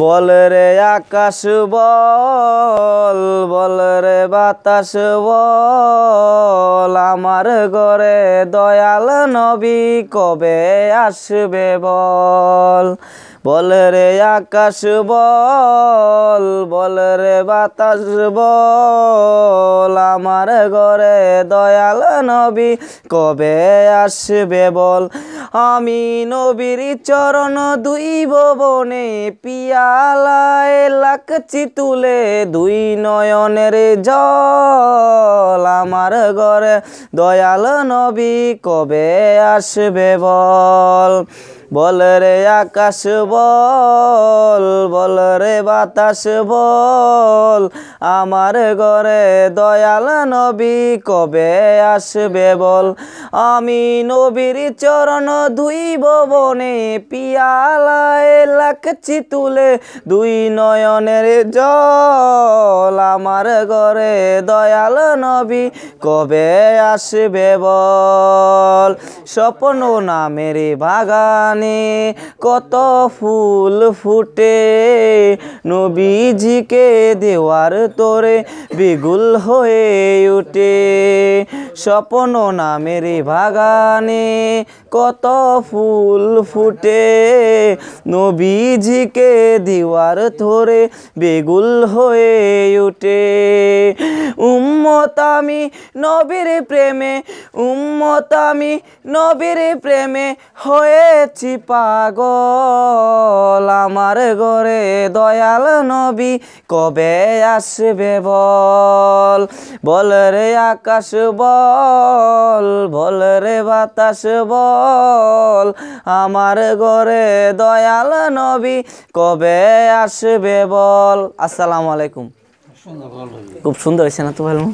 বল রে আকাশ বল বল রে বাতাস বল আমার ঘরে দয়াল নবী কবে আসবে বল বল রে আকাশ বল বল রে বাতাস বল আমার ঘরে দয়াল নবী কবে আসবে বল আমি নবীর চরণ দুই ভবনে পিয়ালায় লাকচি তুলে দুই নয়নের জল আমার ঘরে দয়াল নবী কবে আসবে বল বল রে আকাশ বল বল রে বাতাস বল আমার ঘরে দয়াল নবী কবে আসবে বল আমি নবীর চরণ দুই বনে পিয়ালায় লাখছি তুলে দুই নয়নের জল আমার ঘরে দয়াল নবী কবে আসবে বল স্বপ্ন নামের বাগান বাগানে কত ফুল ফুটে নবীজিকে দেওয়ার তোরে বেগুল হয়ে উঠে স্বপন নামের বাগানে কত ফুল ফুটে নবীজিকে দেওয়ার তোরে বেগুল হয়ে উঠে উম্মত আমি নবীর প্রেমে উম্মত আমি নবীর প্রেমে হয়েছি পাগল আমার ঘরে দয়াল নবী কবে আসবে বল বল রে আকাশ বল বল রে বাতাস বল আমার ঘরে দয়াল নবী কবে আসবে বল আসসালামু আলাইকুম খুব সুন্দর হয়েছে না তো ভালো